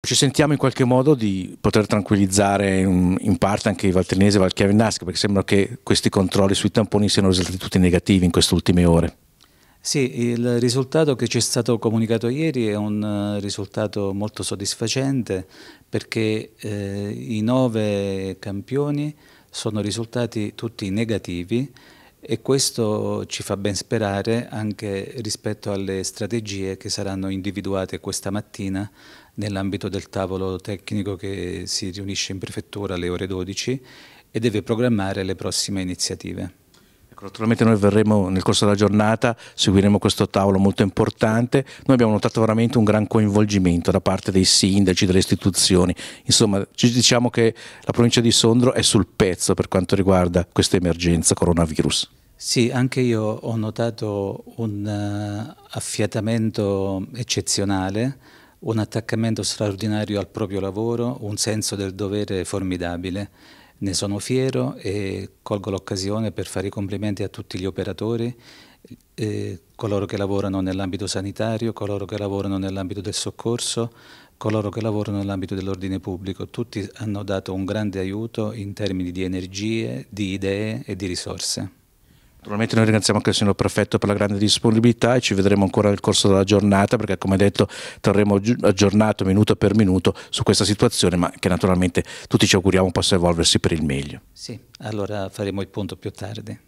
Ci sentiamo in qualche modo di poter tranquillizzare in, parte anche i Valtrinesi e i perché sembra che questi controlli sui tamponi siano risultati tutti negativi in queste ultime ore. Sì, il risultato che ci è stato comunicato ieri è un eh, risultato molto soddisfacente perché eh, i nove campioni sono risultati tutti negativi e questo ci fa ben sperare anche rispetto alle strategie che saranno individuate questa mattina nell'ambito del tavolo tecnico che si riunisce in prefettura alle ore 12 e deve programmare le prossime iniziative. Ecco, naturalmente noi verremo nel corso della giornata, seguiremo questo tavolo molto importante, noi abbiamo notato veramente un gran coinvolgimento da parte dei sindaci, delle istituzioni, insomma diciamo che la provincia di Sondro è sul pezzo per quanto riguarda questa emergenza coronavirus. Sì, anche io ho notato un eh, affiatamento eccezionale, un attaccamento straordinario al proprio lavoro, un senso del dovere formidabile ne sono fiero e colgo l'occasione per fare i complimenti a tutti gli operatori, eh, coloro che lavorano nell'ambito sanitario, coloro che lavorano nell'ambito del soccorso, coloro che lavorano nell'ambito dell'ordine pubblico. Tutti hanno dato un grande aiuto in termini di energie, di idee e di risorse. Naturalmente noi ringraziamo anche il signor Prefetto per la grande disponibilità e ci vedremo ancora nel corso della giornata perché come detto terremo aggiornato minuto per minuto su questa situazione ma che naturalmente tutti ci auguriamo possa evolversi per il meglio. Sì, allora faremo il punto più tardi.